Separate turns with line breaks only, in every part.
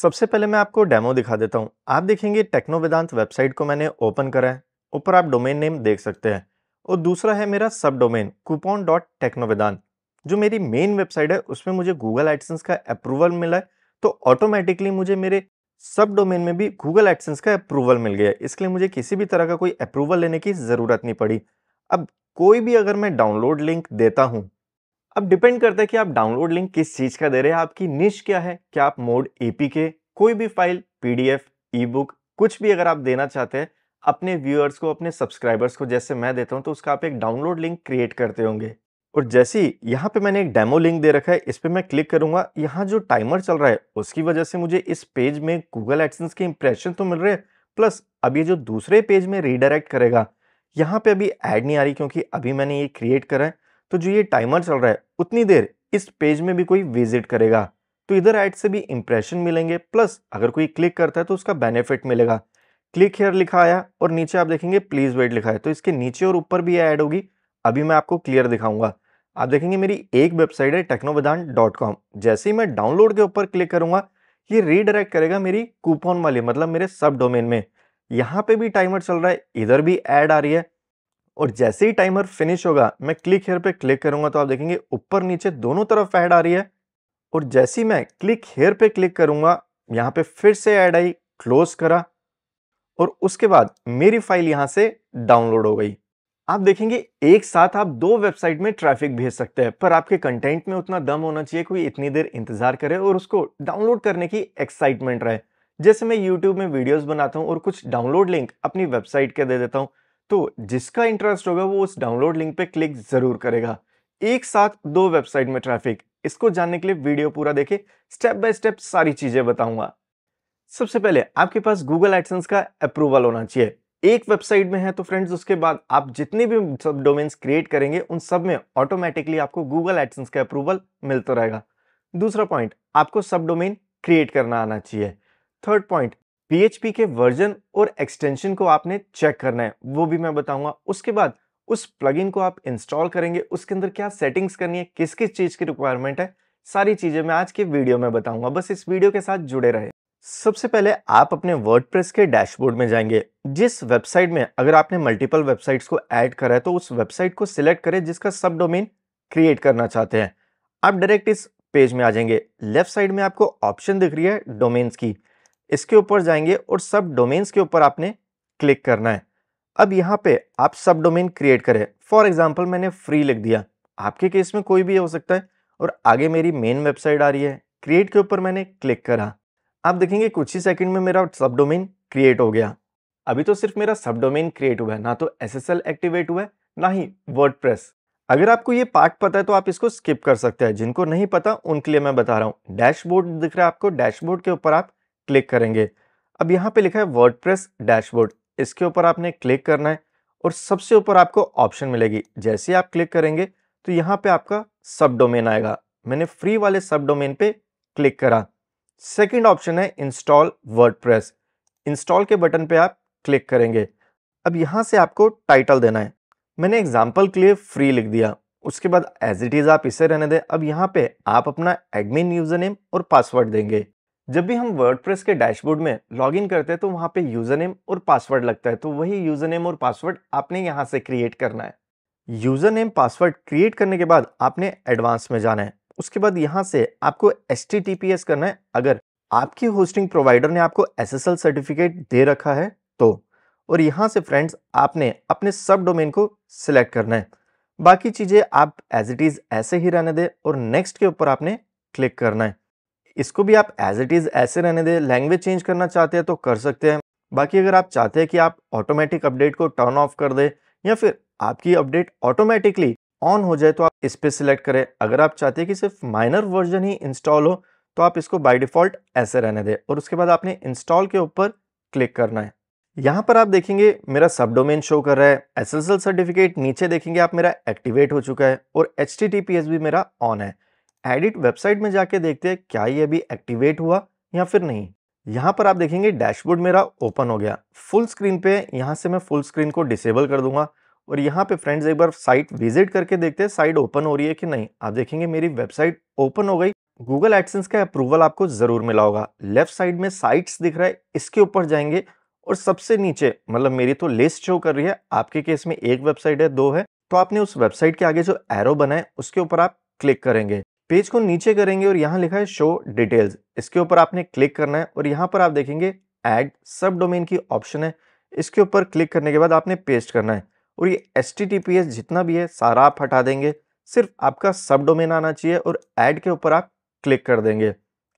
सबसे पहले मैं आपको डेमो दिखा देता हूँ आप देखेंगे टेक्नो वेदांत वेबसाइट को मैंने ओपन करा है ऊपर आप डोमेन नेम देख सकते हैं और दूसरा है मेरा सब डोमेन कूपन डॉट टेक्नोवेदांत जो मेरी मेन वेबसाइट है उसमें मुझे गूगल एडसेंस का अप्रूवल मिला है तो ऑटोमेटिकली मुझे मेरे सब डोमेन में भी गूगल एडसेंस का अप्रूवल मिल गया इसके लिए मुझे किसी भी तरह का कोई अप्रूवल लेने की ज़रूरत नहीं पड़ी अब कोई भी अगर मैं डाउनलोड लिंक देता हूँ अब डिपेंड करता है कि आप डाउनलोड लिंक किस चीज़ का दे रहे हैं आपकी निश क्या है क्या आप मोड एपीके कोई भी फाइल पीडीएफ बुक कुछ भी अगर आप देना चाहते हैं अपने व्यूअर्स को अपने सब्सक्राइबर्स को जैसे मैं देता हूँ तो उसका आप एक डाउनलोड लिंक क्रिएट करते होंगे और जैसे ही यहाँ पे मैंने एक डेमो लिंक दे रखा है इस पर मैं क्लिक करूंगा यहाँ जो टाइमर चल रहा है उसकी वजह से मुझे इस पेज में गूगल एक्सेंस के इंप्रेशन तो मिल रहे हैं प्लस अब ये जो दूसरे पेज में रीडायरेक्ट करेगा यहाँ पे अभी ऐड नहीं आ रही क्योंकि अभी मैंने ये क्रिएट करा है तो जो ये टाइमर चल रहा है उतनी देर इस पेज में भी कोई विजिट करेगा तो इधर ऐड से भी इंप्रेशन मिलेंगे प्लस अगर कोई क्लिक करता है तो उसका बेनिफिट मिलेगा क्लिक हेयर लिखा आया और नीचे आप देखेंगे प्लीज़ वेट लिखा है तो इसके नीचे और ऊपर भी ऐड होगी अभी मैं आपको क्लियर दिखाऊंगा आप देखेंगे मेरी एक वेबसाइट है टेक्नोविधान डॉट कॉम जैसे ही मैं डाउनलोड के ऊपर क्लिक करूंगा ये रीडायरेक्ट करेगा मेरी कूपन वाली मतलब मेरे सब डोमेन में यहाँ पे भी टाइमर चल रहा है इधर भी ऐड आ रही है और जैसे ही टाइमर फिनिश होगा मैं क्लिक हेयर पे क्लिक करूंगा तो आप देखेंगे ऊपर नीचे दोनों तरफ ऐड आ रही है और जैसे ही मैं क्लिक हेयर पे क्लिक करूंगा यहाँ पे फिर से ऐड आई क्लोज करा और उसके बाद मेरी फाइल यहाँ से डाउनलोड हो गई आप देखेंगे एक साथ आप दो वेबसाइट में ट्रैफिक भेज सकते हैं पर आपके कंटेंट में उतना दम होना चाहिए कोई इतनी देर इंतजार करे और उसको डाउनलोड करने की एक्साइटमेंट रहे जैसे मैं यूट्यूब में वीडियोज बनाता हूँ और कुछ डाउनलोड लिंक अपनी वेबसाइट के दे देता हूँ तो जिसका इंटरेस्ट होगा वो उस डाउनलोड लिंक पे क्लिक जरूर करेगा एक साथ दो वेबसाइट में ट्रैफिक इसको जानने के लिए वीडियो पूरा देखे स्टेप बाय स्टेप सारी चीजें बताऊंगा सबसे पहले आपके पास गूगल एडसेंस का अप्रूवल होना चाहिए एक वेबसाइट में है तो फ्रेंड्स उसके बाद आप जितने भी सब डोमेन्स क्रिएट करेंगे उन सब में ऑटोमेटिकली आपको गूगल एडसेंस का अप्रूवल मिलता रहेगा दूसरा पॉइंट आपको सब डोमेन क्रिएट करना आना चाहिए थर्ड पॉइंट PHP के वर्जन और एक्सटेंशन को आपने चेक करना है वो भी मैं बताऊंगा उसके बाद उस प्लगइन को आप इंस्टॉल करेंगे उसके अंदर क्या सेटिंग्स करनी है किस किस चीज़ की रिक्वायरमेंट है सारी चीज़ें मैं आज के वीडियो में बताऊंगा बस इस वीडियो के साथ जुड़े रहे सबसे पहले आप अपने वर्डप्रेस के डैशबोर्ड में जाएंगे जिस वेबसाइट में अगर आपने मल्टीपल वेबसाइट्स को ऐड करा है तो उस वेबसाइट को सिलेक्ट करें जिसका सब डोमेन क्रिएट करना चाहते हैं आप डायरेक्ट इस पेज में आ जाएंगे लेफ्ट साइड में आपको ऑप्शन दिख रही है डोमेन्स की इसके ऊपर जाएंगे और सब डोमेन्स के ऊपर आपने क्लिक करना है अब यहाँ पे आप सब डोमेन क्रिएट करें फॉर एग्जाम्पल मैंने फ्री लिख दिया आपके केस में कोई भी हो सकता है और आगे मेरी मेन वेबसाइट आ रही है क्रिएट के ऊपर मैंने क्लिक करा आप देखेंगे कुछ ही सेकंड में मेरा सब डोमेन क्रिएट हो गया अभी तो सिर्फ मेरा सब डोमेन क्रिएट हुआ है ना तो एस एक्टिवेट हुआ है ना ही वर्ड अगर आपको ये पार्ट पता है तो आप इसको स्किप कर सकते हैं जिनको नहीं पता उनके लिए मैं बता रहा हूँ डैशबोर्ड दिख रहा है आपको डैशबोर्ड के ऊपर आप क्लिक करेंगे अब यहाँ पे लिखा है वर्डप्रेस डैशबोर्ड इसके ऊपर आपने क्लिक करना है और सबसे ऊपर आपको ऑप्शन मिलेगी जैसे आप क्लिक करेंगे तो यहाँ पे आपका सब डोमेन आएगा मैंने फ्री वाले सब डोमेन पे क्लिक करा सेकंड ऑप्शन है इंस्टॉल वर्डप्रेस इंस्टॉल के बटन पे आप क्लिक करेंगे अब यहाँ से आपको टाइटल देना है मैंने एग्जाम्पल के लिए फ्री लिख दिया उसके बाद एज इट इज़ आप इसे रहने दें अब यहाँ पे आप अपना एडमिन यूज़र नेम और पासवर्ड देंगे जब भी हम वर्डप्रेस के डैशबोर्ड में लॉग इन करते हैं तो वहां पे यूज़र नेम और पासवर्ड लगता है तो वही यूज़र नेम और पासवर्ड आपने यहाँ से क्रिएट करना है यूज़र नेम पासवर्ड क्रिएट करने के बाद आपने एडवांस में जाना है उसके बाद यहाँ से आपको एस करना है अगर आपकी होस्टिंग प्रोवाइडर ने आपको एस सर्टिफिकेट दे रखा है तो और यहाँ से फ्रेंड्स आपने अपने सब डोमेन को सिलेक्ट करना है बाकी चीज़ें आप एज इट इज़ ऐसे ही रहने दें और नेक्स्ट के ऊपर आपने क्लिक करना है इसको भी आप एज इट इज़ ऐसे रहने दें लैंग्वेज चेंज करना चाहते हैं तो कर सकते हैं बाकी अगर आप चाहते हैं कि आप ऑटोमेटिक अपडेट को टर्न ऑफ कर दें या फिर आपकी अपडेट ऑटोमेटिकली ऑन हो जाए तो आप इस पर सिलेक्ट करें अगर आप चाहते हैं कि सिर्फ माइनर वर्जन ही इंस्टॉल हो तो आप इसको बाय डिफ़ॉल्ट ऐसे रहने दें और उसके बाद आपने इंस्टॉल के ऊपर क्लिक करना है यहाँ पर आप देखेंगे मेरा सब डोमेन शो कर रहा है एस सर्टिफिकेट नीचे देखेंगे आप मेरा एक्टिवेट हो चुका है और एच भी मेरा ऑन है एडिट वेबसाइट में जाके देखते हैं क्या ये अभी एक्टिवेट हुआ या फिर नहीं यहाँ पर आप देखेंगे डैशबोर्ड मेरा ओपन हो गया फुल स्क्रीन पे यहाँ से मैं फुल स्क्रीन को डिसेबल कर दूंगा और यहाँ पे फ्रेंड्स एक बार साइट विजिट करके देखते हैं साइट ओपन हो रही है कि नहीं आप देखेंगे मेरी वेबसाइट ओपन हो गई गूगल एडसेंस का अप्रूवल आपको ज़रूर मिला होगा लेफ्ट साइड में साइट्स दिख रहा है इसके ऊपर जाएंगे और सबसे नीचे मतलब मेरी तो लिस्ट शो कर रही है आपके केस में एक वेबसाइट है दो है तो आपने उस वेबसाइट के आगे जो एरो बनाए उसके ऊपर आप क्लिक करेंगे पेज को नीचे करेंगे और यहाँ लिखा है शो डिटेल्स इसके ऊपर आपने क्लिक करना है और यहाँ पर आप देखेंगे एड सब डोमेन की ऑप्शन है इसके ऊपर क्लिक करने के बाद आपने पेस्ट करना है और ये एस जितना भी है सारा आप हटा देंगे सिर्फ आपका सब डोमेन आना चाहिए और ऐड के ऊपर आप क्लिक कर देंगे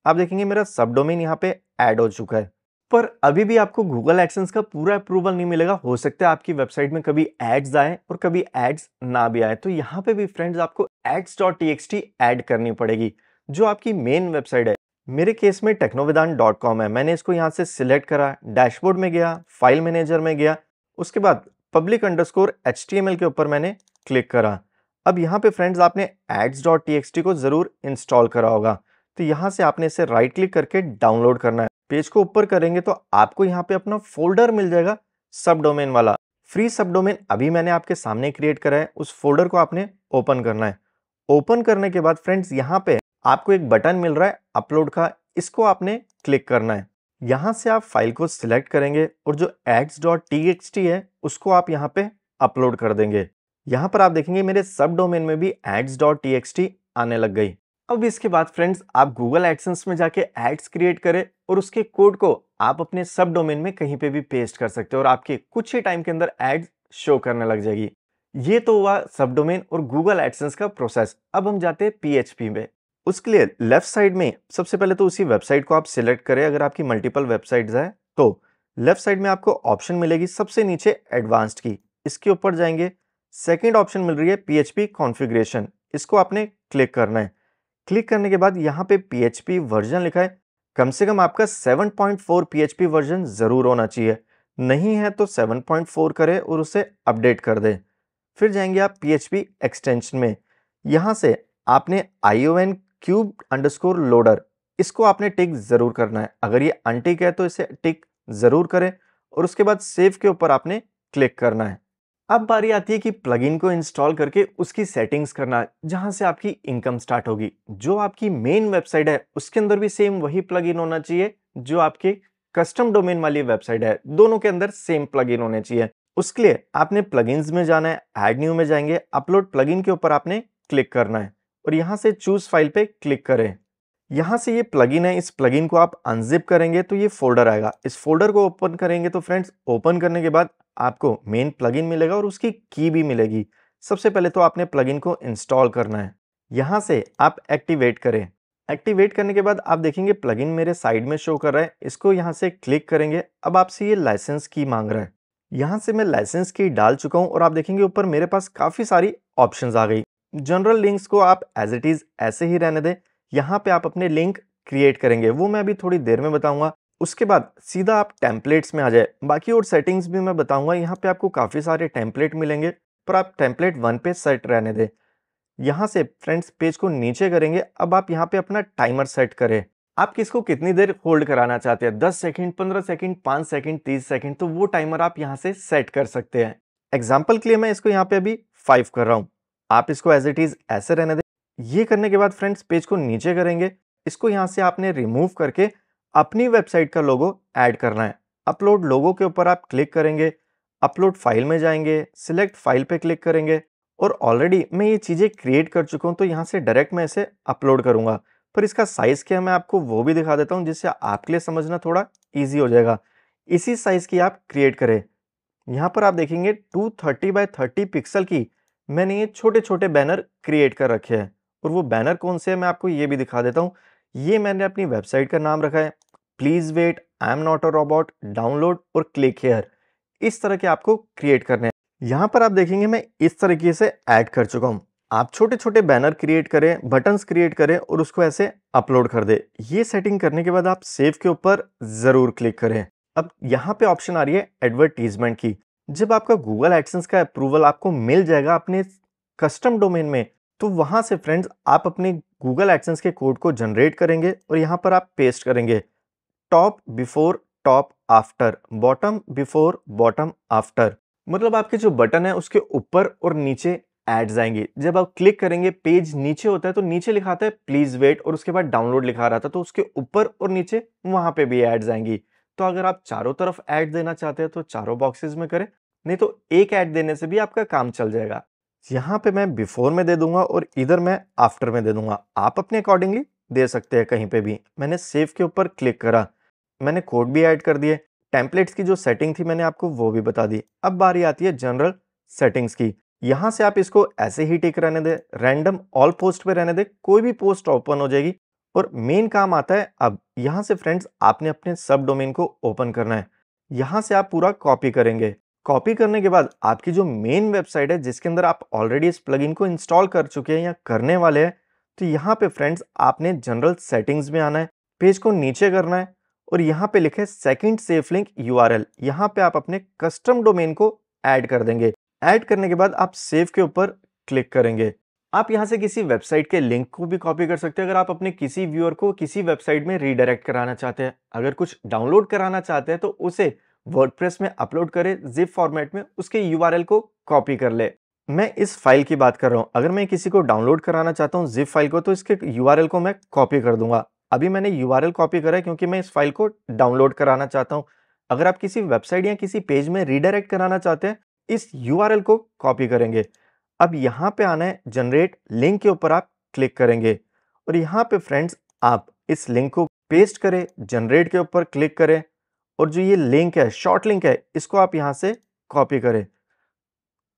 आप देखेंगे मेरा सब डोमेन यहाँ पे ऐड हो चुका है पर अभी भी आपको गूगल एडसेंस का पूरा अप्रूवल नहीं मिलेगा हो सकता है आपकी वेबसाइट में कभी एड्स आए और कभी एड्स ना भी आए तो यहाँ पे भी फ्रेंड्स आपको ads.txt ऐड करनी पड़ेगी जो आपकी मेन वेबसाइट है मेरे केस में टेक्नोविदान डॉट कॉम है मैंने इसको यहाँ से सिलेक्ट करा डैशबोर्ड में गया फाइल मैनेजर में गया उसके बाद पब्लिक अंडरस्कोर एच के ऊपर मैंने क्लिक करा अब यहाँ पे फ्रेंड्स आपने ads.txt को ज़रूर इंस्टॉल करा होगा तो यहाँ से आपने इसे राइट क्लिक करके डाउनलोड करना है पेज को ऊपर करेंगे तो आपको यहाँ पे अपना फोल्डर मिल जाएगा सब डोमेन वाला फ्री सब डोमेन अभी मैंने आपके सामने क्रिएट करा है उस फोल्डर को आपने ओपन करना है ओपन करने के बाद फ्रेंड्स यहाँ पे आपको एक बटन मिल रहा है अपलोड का इसको आपने क्लिक करना है यहाँ से आप फाइल को सिलेक्ट करेंगे और जो एड्स डॉट टी एक्स है उसको आप यहाँ पे अपलोड कर देंगे यहाँ पर आप देखेंगे मेरे सब डोमेन में भी ads dot T X T आने लग गई अब इसके बाद फ्रेंड्स आप गूगल एडसेंस में जाके एड्स क्रिएट करें और उसके कोड को आप अपने सब डोमेन में कहीं पे भी पेस्ट कर सकते हो और आपके कुछ ही टाइम के अंदर एड्स शो करने लग जाएगी ये तो हुआ सब डोमेन और गूगल एडसेंस का प्रोसेस अब हम जाते हैं पीएचपी में उसके लिए लेफ्ट साइड में सबसे पहले तो उसी वेबसाइट को आप सिलेक्ट करें अगर आपकी मल्टीपल वेबसाइट्स है तो लेफ्ट साइड में आपको ऑप्शन मिलेगी सबसे नीचे एडवांस्ड की इसके ऊपर जाएंगे सेकेंड ऑप्शन मिल रही है पीएचपी कॉन्फ़िगरेशन इसको आपने क्लिक करना है क्लिक करने के बाद यहाँ पे पीएचपी वर्जन लिखा है कम से कम आपका 7.4 पी वर्जन ज़रूर होना चाहिए नहीं है तो 7.4 करें और उसे अपडेट कर दें फिर जाएंगे आप पी एक्सटेंशन में यहाँ से आपने I O N cube underscore loader इसको आपने टिक ज़रूर करना है अगर ये अनटिक है तो इसे टिक ज़रूर करें और उसके बाद सेव के ऊपर आपने क्लिक करना है अब बारी आती है कि प्लगइन को इंस्टॉल करके उसकी सेटिंग्स करना जहां से आपकी इनकम स्टार्ट होगी जो आपकी मेन वेबसाइट है उसके अंदर भी सेम वही प्लगइन होना चाहिए जो आपके कस्टम डोमेन वाली वेबसाइट है दोनों के अंदर सेम प्लगइन होने चाहिए उसके लिए आपने प्लगइन्स में जाना है ऐड न्यू में जाएंगे अपलोड प्लगइन के ऊपर आपने क्लिक करना है और यहाँ से चूज फाइल पे क्लिक करें यहाँ से ये प्लगइन है इस प्लगइन को आप अनजिप करेंगे तो ये फोल्डर आएगा इस फोल्डर को ओपन करेंगे तो फ्रेंड्स ओपन करने के बाद आपको मेन प्लगइन मिलेगा और उसकी की भी मिलेगी सबसे पहले तो आपने प्लगइन को इंस्टॉल करना है यहाँ से आप एक्टिवेट करें एक्टिवेट करने के बाद आप देखेंगे प्लगइन मेरे साइड में शो कर रहा है इसको यहाँ से क्लिक करेंगे अब आपसे ये लाइसेंस की मांग रहा है यहाँ से मैं लाइसेंस की डाल चुका हूँ और आप देखेंगे ऊपर मेरे पास काफ़ी सारी ऑप्शंस आ गई जनरल लिंक्स को आप एज इट इज़ ऐसे ही रहने दें यहाँ पे आप अपने लिंक क्रिएट करेंगे वो मैं अभी थोड़ी देर में बताऊंगा उसके बाद सीधा आप टेम्पलेट्स में आ जाए बाकी और सेटिंग्स भी मैं बताऊंगा यहाँ पे आपको काफ़ी सारे टेम्पलेट मिलेंगे पर आप टेम्पलेट वन पे सेट रहने दें यहाँ से फ्रेंड्स पेज को नीचे करेंगे अब आप यहाँ पे अपना टाइमर सेट करें आप किसको कितनी देर होल्ड कराना चाहते हैं दस सेकेंड पंद्रह सेकेंड पांच सेकेंड तीस सेकेंड तो वो टाइमर आप यहाँ से सेट कर सकते हैं एग्जाम्पल के लिए मैं इसको यहाँ पे अभी फाइव कर रहा हूँ आप इसको एज इट इज ऐसे रहने दें ये करने के बाद फ्रेंड्स पेज को नीचे करेंगे इसको यहाँ से आपने रिमूव करके अपनी वेबसाइट का लोगो ऐड करना है अपलोड लोगो के ऊपर आप क्लिक करेंगे अपलोड फाइल में जाएंगे सिलेक्ट फाइल पे क्लिक करेंगे और ऑलरेडी मैं ये चीज़ें क्रिएट कर चुका हूँ तो यहाँ से डायरेक्ट मैं इसे अपलोड करूँगा पर इसका साइज़ क्या है मैं आपको वो भी दिखा देता हूँ जिससे आपके लिए समझना थोड़ा ईजी हो जाएगा इसी साइज़ की आप क्रिएट करें यहाँ पर आप देखेंगे two thirty by thirty pixel की मैंने ये छोटे छोटे बैनर क्रिएट कर रखे हैं और वो बैनर कौन से है मैं आपको ये भी दिखा देता हूँ ये मैंने अपनी वेबसाइट का नाम रखा है please wait I am not a robot download और क्लिक हेयर इस तरह के आपको क्रिएट करने हैं यहाँ पर आप देखेंगे मैं इस तरीके से ऐड कर चुका हूँ आप छोटे छोटे बैनर क्रिएट करें बटन्स क्रिएट करें और उसको ऐसे अपलोड कर दे ये सेटिंग करने के बाद आप सेव के ऊपर ज़रूर क्लिक करें अब यहाँ पे ऑप्शन आ रही है एडवर्टीजमेंट की जब आपका गूगल एक्सेंस का अप्रूवल आपको मिल जाएगा अपने कस्टम डोमेन में तो वहां से फ्रेंड्स आप अपने गूगल एक्सेंस के कोड को जनरेट करेंगे और यहाँ पर आप पेस्ट करेंगे top before top after bottom before bottom after मतलब आपके जो बटन है उसके ऊपर और नीचे एड्स आएंगे जब आप क्लिक करेंगे पेज नीचे होता है तो नीचे लिखा है प्लीज वेट और उसके बाद डाउनलोड लिखा रहा था तो उसके ऊपर और नीचे वहां पे भी एड्स आएंगी तो अगर आप चारों तरफ एड देना चाहते हैं तो चारों बॉक्सेस में करें नहीं तो एक ऐड देने से भी आपका काम चल जाएगा यहाँ पे मैं बिफोर में दे दूंगा और इधर मैं आफ्टर में दे दूंगा आप अपने अकॉर्डिंगली दे सकते हैं कहीं पे भी मैंने सेव के ऊपर क्लिक करा मैंने कोड भी ऐड कर दिए टेम्पलेट्स की जो सेटिंग थी मैंने आपको वो भी बता दी अब बारी आती है जनरल सेटिंग्स की यहां से आप इसको ऐसे ही टिक रहने दे रैंडम ऑल पोस्ट पे रहने दे कोई भी पोस्ट ओपन हो जाएगी और मेन काम आता है अब यहां से फ्रेंड्स आपने अपने सब डोमेन को ओपन करना है यहां से आप पूरा कॉपी करेंगे कॉपी करने के बाद आपकी जो मेन वेबसाइट है जिसके अंदर आप ऑलरेडी इस प्लगइन को इंस्टॉल कर चुके हैं या करने वाले हैं तो यहाँ पे फ्रेंड्स आपने जनरल सेटिंग्स में आना है पेज को नीचे करना है और यहाँ पे लिखे second safe link U R यहाँ पे आप अपने कस्टम डोमेन को ऐड कर देंगे ऐड करने के बाद आप सेव के ऊपर क्लिक करेंगे आप यहाँ से किसी वेबसाइट के लिंक को भी कॉपी कर सकते हैं अगर आप अपने किसी व्यूअर को किसी वेबसाइट में रीडायरेक्ट कराना चाहते हैं अगर कुछ डाउनलोड कराना चाहते हैं तो उसे वर्डप्रेस में अपलोड करें जिप फॉर्मेट में उसके यूआरएल को कॉपी कर ले मैं इस फाइल की बात कर रहा हूँ अगर मैं किसी को डाउनलोड कराना चाहता हूँ जिप फाइल को तो इसके यू को मैं कॉपी कर दूंगा अभी मैंने यू कॉपी करा है क्योंकि मैं इस फाइल को डाउनलोड कराना चाहता हूँ अगर आप किसी वेबसाइट या किसी पेज में रीडायरेक्ट कराना चाहते हैं इस यू को कॉपी करेंगे अब यहाँ पे आना है जनरेट लिंक के ऊपर आप क्लिक करेंगे और यहाँ पे फ्रेंड्स आप इस लिंक को पेस्ट करें जनरेट के ऊपर क्लिक करें और जो ये लिंक है शॉर्ट लिंक है इसको आप यहाँ से कॉपी करें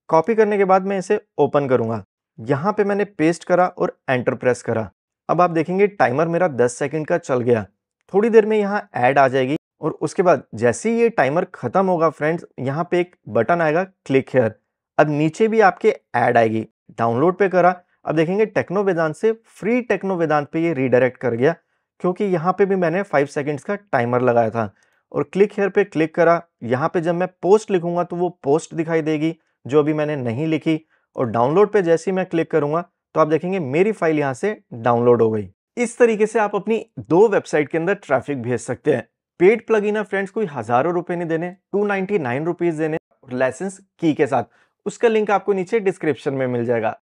कॉपी करने के बाद मैं इसे ओपन करूँगा यहाँ पे मैंने पेस्ट करा और एंटर प्रेस करा अब आप देखेंगे टाइमर मेरा 10 सेकंड का चल गया थोड़ी देर में यहाँ ऐड आ जाएगी और उसके बाद जैसे ही ये टाइमर ख़त्म होगा फ्रेंड्स यहाँ पे एक बटन आएगा क्लिक हेयर अब नीचे भी आपके ऐड आएगी डाउनलोड पे करा अब देखेंगे टेक्नो वेदांत से फ्री टेक्नो वेदांत पे ये रीडायरेक्ट कर गया क्योंकि यहाँ पे भी मैंने फाइव सेकेंड्स का टाइमर लगाया था और क्लिक हेयर पे क्लिक करा यहाँ पे जब मैं पोस्ट लिखूंगा तो वो पोस्ट दिखाई देगी जो अभी मैंने नहीं लिखी और डाउनलोड पे जैसे ही मैं क्लिक करूंगा तो आप देखेंगे मेरी फाइल यहाँ से डाउनलोड हो गई इस तरीके से आप अपनी दो वेबसाइट के अंदर ट्रैफिक भेज सकते हैं पेड प्लग इन फ्रेंड्स कोई हज़ारों रुपए नहीं देने टू नाइनटी नाइन रुपीज़ देने लाइसेंस की के साथ उसका लिंक आपको नीचे डिस्क्रिप्शन में मिल जाएगा